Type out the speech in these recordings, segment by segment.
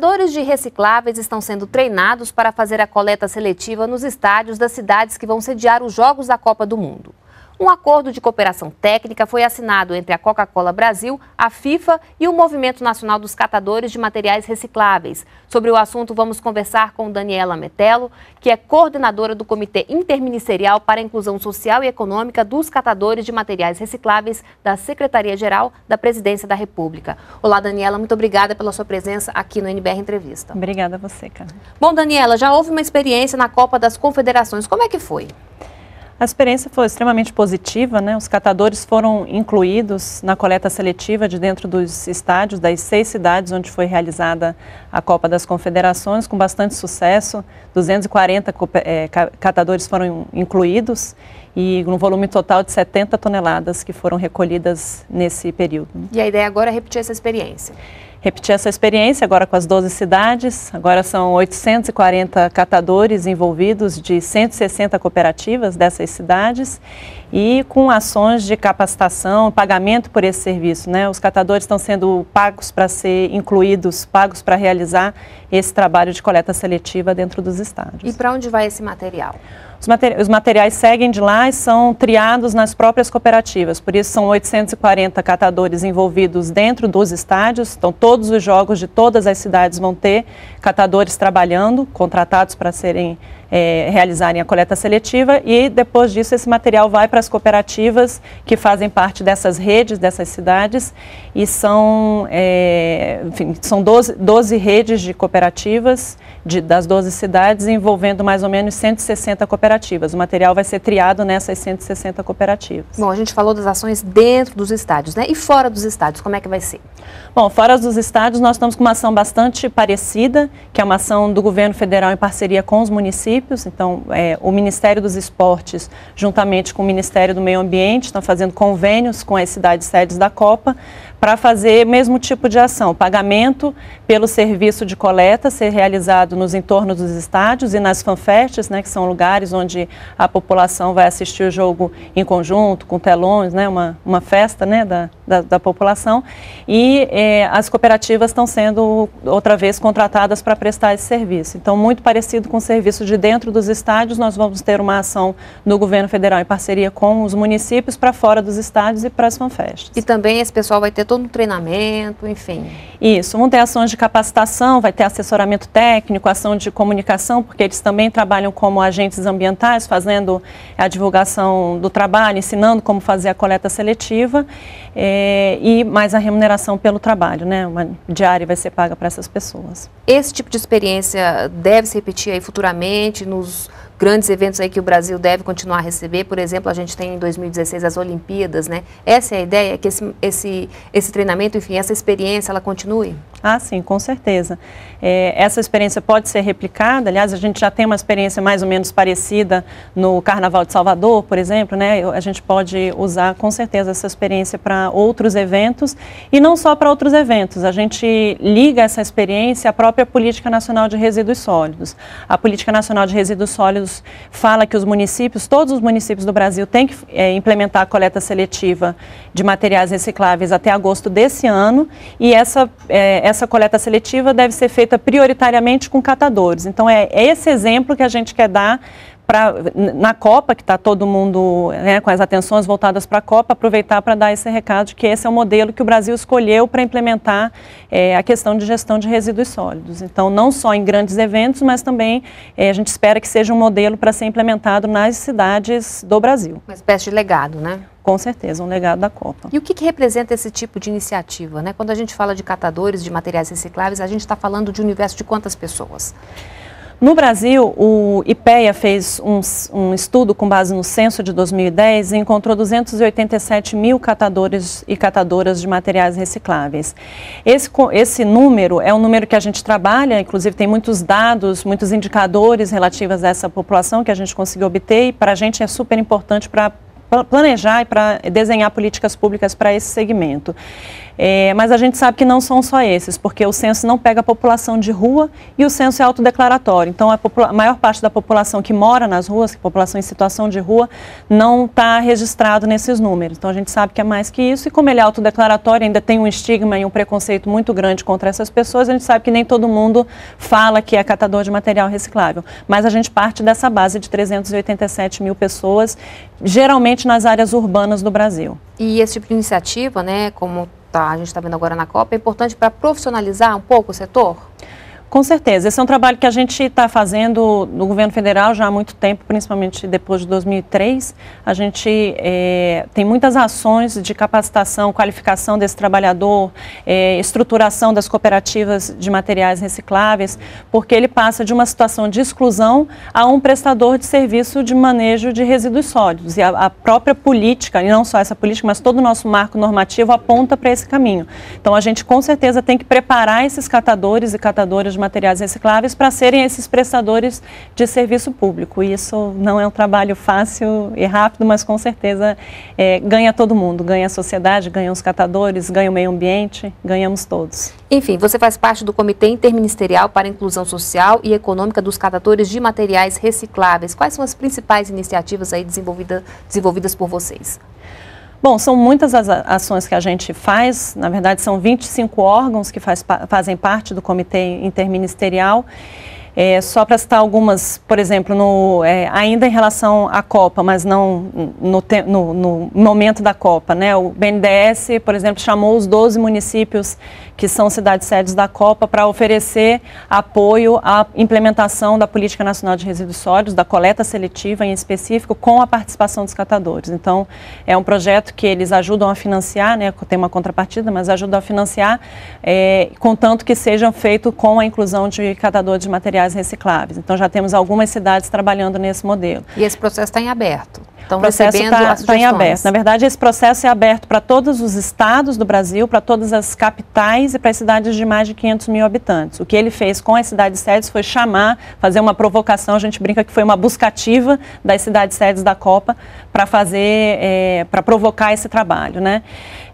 Catadores de recicláveis estão sendo treinados para fazer a coleta seletiva nos estádios das cidades que vão sediar os Jogos da Copa do Mundo. Um acordo de cooperação técnica foi assinado entre a Coca-Cola Brasil, a FIFA e o Movimento Nacional dos Catadores de Materiais Recicláveis. Sobre o assunto, vamos conversar com Daniela Metello, que é coordenadora do Comitê Interministerial para a Inclusão Social e Econômica dos Catadores de Materiais Recicláveis da Secretaria-Geral da Presidência da República. Olá, Daniela, muito obrigada pela sua presença aqui no NBR Entrevista. Obrigada a você, cara. Bom, Daniela, já houve uma experiência na Copa das Confederações. Como é que foi? A experiência foi extremamente positiva, né? Os catadores foram incluídos na coleta seletiva de dentro dos estádios das seis cidades onde foi realizada a Copa das Confederações, com bastante sucesso. 240 é, catadores foram incluídos e um volume total de 70 toneladas que foram recolhidas nesse período. E a ideia agora é repetir essa experiência? repetir essa experiência agora com as 12 cidades. Agora são 840 catadores envolvidos de 160 cooperativas dessas cidades e com ações de capacitação, pagamento por esse serviço. Né? Os catadores estão sendo pagos para ser incluídos, pagos para realizar esse trabalho de coleta seletiva dentro dos estádios. E para onde vai esse material? Os, materiais, os materiais seguem de lá e são triados nas próprias cooperativas, por isso são 840 catadores envolvidos dentro dos estádios, então todos os jogos de todas as cidades vão ter catadores trabalhando, contratados para serem é, realizarem a coleta seletiva e depois disso esse material vai para as cooperativas que fazem parte dessas redes, dessas cidades e são, é, enfim, são 12, 12 redes de cooperativas de, das 12 cidades envolvendo mais ou menos 160 cooperativas. O material vai ser triado nessas 160 cooperativas. Bom, a gente falou das ações dentro dos estádios, né? E fora dos estádios, como é que vai ser? Bom, fora dos estádios nós estamos com uma ação bastante parecida, que é uma ação do governo federal em parceria com os municípios municípios. Então, é, o Ministério dos Esportes, juntamente com o Ministério do Meio Ambiente, estão fazendo convênios com as cidades sedes da Copa para fazer mesmo tipo de ação. Pagamento pelo serviço de coleta ser realizado nos entornos dos estádios e nas fanfests, né, que são lugares onde a população vai assistir o jogo em conjunto, com telões, né, uma, uma festa né, da, da, da população. E eh, as cooperativas estão sendo outra vez contratadas para prestar esse serviço. Então, muito parecido com o serviço de dentro dos estádios, nós vamos ter uma ação do governo federal em parceria com os municípios para fora dos estádios e para as fanfests. E também esse pessoal vai ter todo um treinamento, enfim. Isso, vão ter ações de capacitação, vai ter assessoramento técnico, ação de comunicação, porque eles também trabalham como agentes ambientais, fazendo a divulgação do trabalho, ensinando como fazer a coleta seletiva é, e mais a remuneração pelo trabalho, né? Uma diária vai ser paga para essas pessoas. Esse tipo de experiência deve se repetir aí futuramente nos grandes eventos aí que o Brasil deve continuar a receber. Por exemplo, a gente tem em 2016 as Olimpíadas, né? Essa é a ideia, é que esse, esse, esse treinamento, enfim, essa experiência, ela continue? Ah, sim, com certeza. É, essa experiência pode ser replicada. Aliás, a gente já tem uma experiência mais ou menos parecida no Carnaval de Salvador, por exemplo, né? A gente pode usar com certeza essa experiência para outros eventos e não só para outros eventos. A gente liga essa experiência à própria Política Nacional de Resíduos Sólidos. A Política Nacional de Resíduos Sólidos fala que os municípios, todos os municípios do Brasil, têm que é, implementar a coleta seletiva de materiais recicláveis até agosto desse ano e essa é, essa coleta seletiva deve ser feita prioritariamente com catadores. Então, é, é esse exemplo que a gente quer dar Pra, na Copa, que está todo mundo né, com as atenções voltadas para a Copa, aproveitar para dar esse recado de que esse é o modelo que o Brasil escolheu para implementar é, a questão de gestão de resíduos sólidos. Então, não só em grandes eventos, mas também é, a gente espera que seja um modelo para ser implementado nas cidades do Brasil. Uma espécie de legado, né? com certeza, um legado da Copa. E o que, que, representa esse tipo de iniciativa? Né? Quando a gente fala de catadores de materiais recicláveis, a gente está falando de um universo de quantas pessoas? No Brasil, o IPEA fez um, um, estudo com base no censo de 2010 e encontrou 287 mil catadores e catadoras de materiais recicláveis. Esse, esse número é um número que a gente trabalha, inclusive tem muitos dados, muitos indicadores relativos a essa população que a gente conseguiu obter e para a gente é super importante para planejar e para desenhar políticas públicas para esse segmento. É, mas a gente sabe que não são só esses, porque o censo não pega a população de rua e o censo é autodeclaratório. Então, a, maior parte da população que mora nas ruas, que é população em situação de rua, não está registrado nesses números. Então, a gente sabe que é mais que isso. E como ele é autodeclaratório, ainda tem um estigma e um preconceito muito grande contra essas pessoas, a gente sabe que nem todo mundo fala que é catador de material reciclável. Mas a gente parte dessa base de 387 mil pessoas, geralmente nas áreas urbanas do Brasil. E esse tipo de iniciativa, né, como tá, a gente está vendo agora na Copa, é importante para profissionalizar um pouco o setor? Com certeza. Esse é um trabalho que a gente está fazendo no governo federal já há muito tempo, principalmente depois de 2003. A gente é, tem muitas ações de capacitação, qualificação desse trabalhador, é, estruturação das cooperativas de materiais recicláveis, porque ele passa de uma situação de exclusão a um prestador de serviço de manejo de resíduos sólidos. E a, a própria política, e não só essa política, mas todo o nosso marco normativo aponta para esse caminho. Então a gente com certeza tem que preparar esses catadores e catadoras materiais recicláveis para serem esses prestadores de serviço público. isso não é um trabalho fácil e rápido, mas com certeza é, ganha todo mundo, ganha a sociedade, ganha os catadores, ganha o meio ambiente, ganhamos todos. Enfim, você faz parte do Comitê Interministerial para a Inclusão Social e Econômica dos Catadores de Materiais Recicláveis. Quais são as principais iniciativas aí desenvolvida, desenvolvidas por vocês? Bom, são muitas as ações que a gente faz, na verdade são 25 órgãos que faz, fazem parte do Comitê Interministerial. É, só para citar algumas, por exemplo, no, é, ainda em relação à Copa, mas não no, te, no, no, momento da Copa, né? O BNDES, por exemplo, chamou os 12 municípios que são cidades sedes da Copa para oferecer apoio à implementação da Política Nacional de Resíduos Sólidos, da coleta seletiva em específico, com a participação dos catadores. Então, é um projeto que eles ajudam a financiar, né? Tem uma contrapartida, mas ajudam a financiar, é, contanto que seja feito com a inclusão de catadores de material materiais recicláveis. Então já temos algumas cidades trabalhando nesse modelo. E esse processo está em aberto? Estão processo está tá em aberto. Na verdade, esse processo é aberto para todos os estados do Brasil, para todas as capitais e para as cidades de mais de 500 mil habitantes. O que ele fez com as cidades sedes foi chamar, fazer uma provocação, a gente brinca que foi uma buscativa das cidades sedes da Copa para fazer, é, eh, para provocar esse trabalho, né?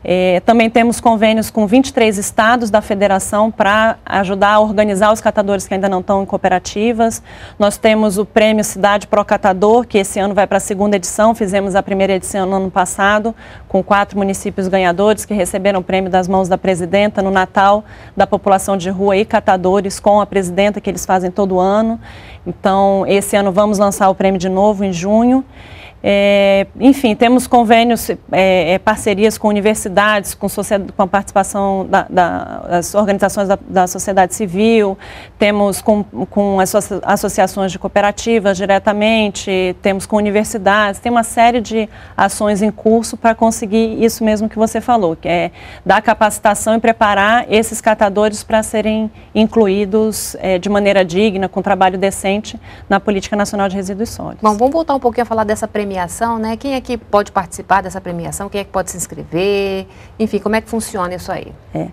É, também temos convênios com 23 estados da federação para ajudar a organizar os catadores que ainda não estão em cooperativas. Nós temos o prêmio Cidade Pro Catador, que esse ano vai para a segunda edição edição, fizemos a primeira edição no ano passado, com quatro municípios ganhadores que receberam o prêmio das mãos da presidenta no Natal da população de rua e catadores com a presidenta, que eles fazem todo ano. Então, esse ano vamos lançar o prêmio de novo em junho. É, enfim, temos convênios, é, é parcerias com universidades, com, com a participação da, da, das organizações da, da, sociedade civil, temos com, com as associações de cooperativas diretamente, temos com universidades, tem uma série de ações em curso para conseguir isso mesmo que você falou, que é dar capacitação e preparar esses catadores para serem incluídos é, de maneira digna, com trabalho decente na Política Nacional de Resíduos Sólidos. Bom, vamos voltar um pouquinho a falar dessa premiação premiação, né? Quem é que pode participar dessa premiação? Quem é que pode se inscrever? Enfim, como é que funciona isso aí? É.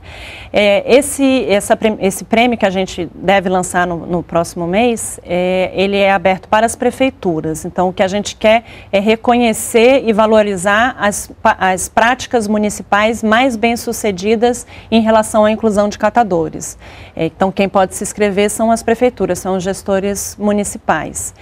é esse, essa, esse prêmio que a gente deve lançar no, no próximo mês, é, ele é aberto para as prefeituras. Então, o que a gente quer é reconhecer e valorizar as, as práticas municipais mais bem-sucedidas em relação à inclusão de catadores. É, então, quem pode se inscrever são as prefeituras, são os gestores municipais.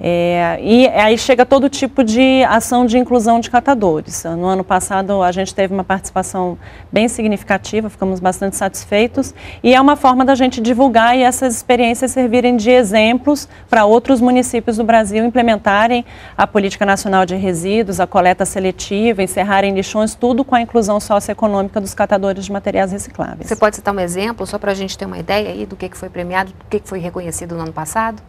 É, e aí chega todo tipo de ação de inclusão de catadores. No ano passado a gente teve uma participação bem significativa, ficamos bastante satisfeitos e é uma forma da gente divulgar e essas experiências servirem de exemplos para outros municípios do Brasil implementarem a política nacional de resíduos, a coleta seletiva, encerrarem lixões, tudo com a inclusão socioeconômica dos catadores de materiais recicláveis. Você pode citar um exemplo só para a gente ter uma ideia aí do que foi premiado, do que foi reconhecido no ano passado?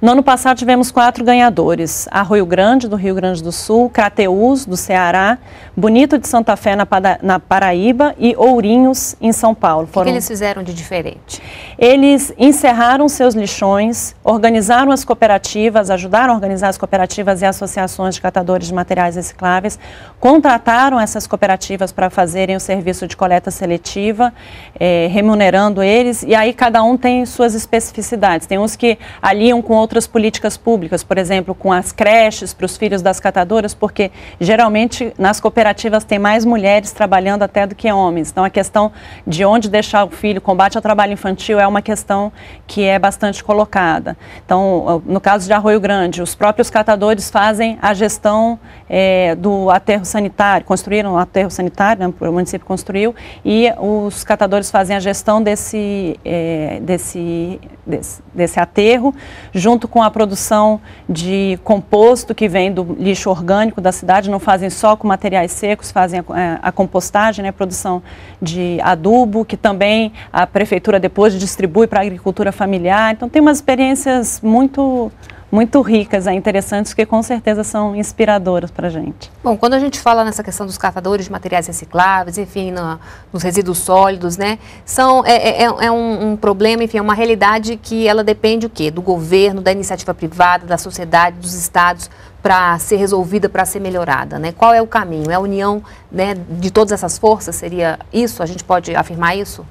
No ano passado tivemos quatro ganhadores: Arroio Grande, do Rio Grande do Sul, Crateús, do Ceará, Bonito de Santa Fé, na, na Paraíba e Ourinhos, em São Paulo. O que, Foram... que eles fizeram de diferente? Eles encerraram seus lixões, organizaram as cooperativas, ajudaram a organizar as cooperativas e associações de catadores de materiais recicláveis, contrataram essas cooperativas para fazerem o serviço de coleta seletiva, eh, remunerando eles, e aí cada um tem suas especificidades. Tem uns que aliam com outros outras políticas públicas, por exemplo, com as creches para os filhos das catadoras, porque geralmente nas cooperativas tem mais mulheres trabalhando até do que homens. Então a questão de onde deixar o filho, combate ao trabalho infantil é uma questão que é bastante colocada. Então, no caso de Arroio Grande, os próprios catadores fazem a gestão é, do aterro sanitário, construíram o aterro sanitário, né, o município construiu, e os catadores fazem a gestão desse, é, desse, desse, desse aterro junto junto com a produção de composto que vem do lixo orgânico da cidade, não fazem só com materiais secos, fazem a, é, a compostagem, né, produção de adubo, que também a prefeitura depois distribui para a agricultura familiar. Então tem umas experiências muito muito ricas é interessantes que com certeza são inspiradoras para a gente. Bom, quando a gente fala nessa questão dos catadores de materiais recicláveis, enfim, no, nos resíduos sólidos, né, são, é, é, é, é um, um, problema, enfim, é uma realidade que ela depende o quê? Do governo, da iniciativa privada, da sociedade, dos estados, para ser resolvida, para ser melhorada, né? Qual é o caminho? É a união né, de todas essas forças? Seria isso? A gente pode afirmar isso?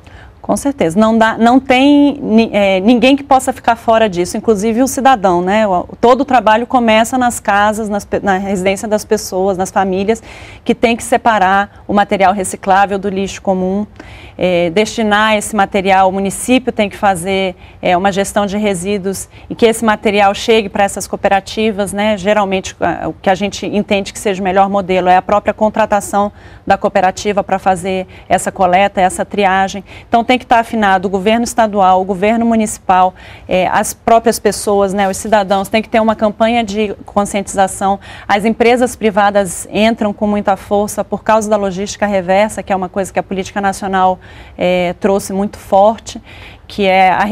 Com certeza. Não, dá, não tem é, ninguém que possa ficar fora disso, inclusive o cidadão, né? O, todo o trabalho começa nas casas, nas, na residência das pessoas, nas famílias, que tem que separar o material reciclável do lixo comum, é, destinar esse material, o município tem que fazer é, uma gestão de resíduos e que esse material chegue para essas cooperativas, né? Geralmente, o que a gente entende que seja o melhor modelo é a própria contratação da cooperativa para fazer essa coleta, essa triagem. Então, tem que estar afinado o governo estadual, o governo municipal, é, as próprias pessoas, né, os cidadãos, tem que ter uma campanha de conscientização. As empresas privadas entram com muita força por causa da logística reversa, que é uma coisa que a política nacional é, trouxe muito forte que é a,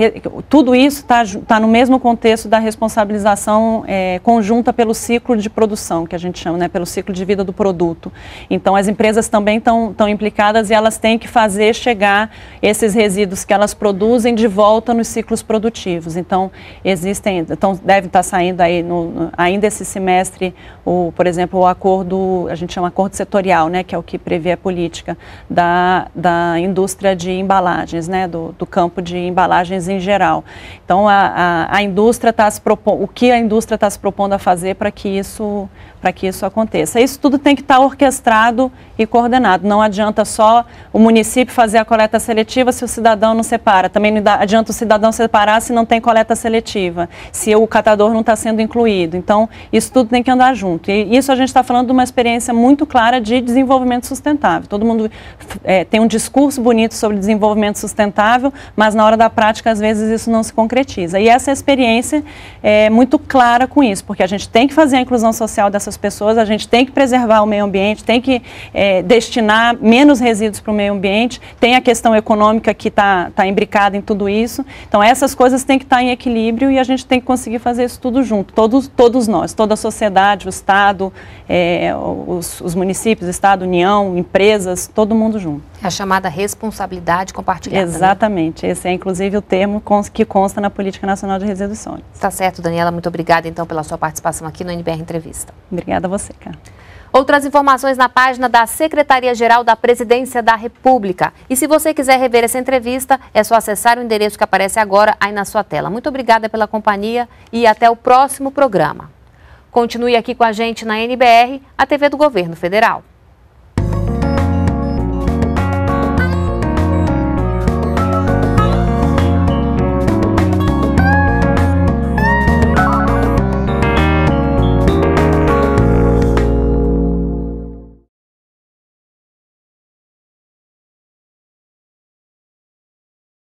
tudo isso está tá no mesmo contexto da responsabilização é, conjunta pelo ciclo de produção, que a gente chama, né, pelo ciclo de vida do produto. Então, as empresas também estão implicadas e elas têm que fazer chegar esses resíduos que elas produzem de volta nos ciclos produtivos. Então, existem, então deve estar tá saindo aí, no, ainda esse semestre, o, por exemplo, o acordo, a gente chama acordo setorial, né, que é o que prevê a política da, da indústria de embalagens, né, do, do campo de embalagens em geral. Então, a, a, a indústria está se propondo, o que a indústria está se propondo a fazer para que isso para que isso aconteça. Isso tudo tem que estar tá orquestrado e coordenado. Não adianta só o município fazer a coleta seletiva se o cidadão não separa. Também não adianta o cidadão separar se não tem coleta seletiva, se o catador não está sendo incluído. Então, isso tudo tem que andar junto. E isso a gente está falando de uma experiência muito clara de desenvolvimento sustentável. Todo mundo é, tem um discurso bonito sobre desenvolvimento sustentável, mas na hora da prática, às vezes, isso não se concretiza. E essa experiência é muito clara com isso, porque a gente tem que fazer a inclusão social dessas pessoas, a gente tem que preservar o meio ambiente, tem que é, destinar menos resíduos para o meio ambiente, tem a questão econômica que está tá imbricada em tudo isso. Então, essas coisas têm que estar tá em equilíbrio e a gente tem que conseguir fazer isso tudo junto, todos, todos nós, toda a sociedade, o Estado, é, os, os municípios, Estado, União, empresas, todo mundo junto. É a chamada responsabilidade compartilhada. Né? Exatamente, né? esse é a inclusão inclusive o termo que consta na Política Nacional de Resíduos Sólidos. Tá certo, Daniela, muito obrigada então pela sua participação aqui no NBR Entrevista. Obrigada a você, cara. Outras informações na página da Secretaria-Geral da Presidência da República. E se você quiser rever essa entrevista, é só acessar o endereço que aparece agora aí na sua tela. Muito obrigada pela companhia e até o próximo programa. Continue aqui com a gente na NBR, a TV do Governo Federal.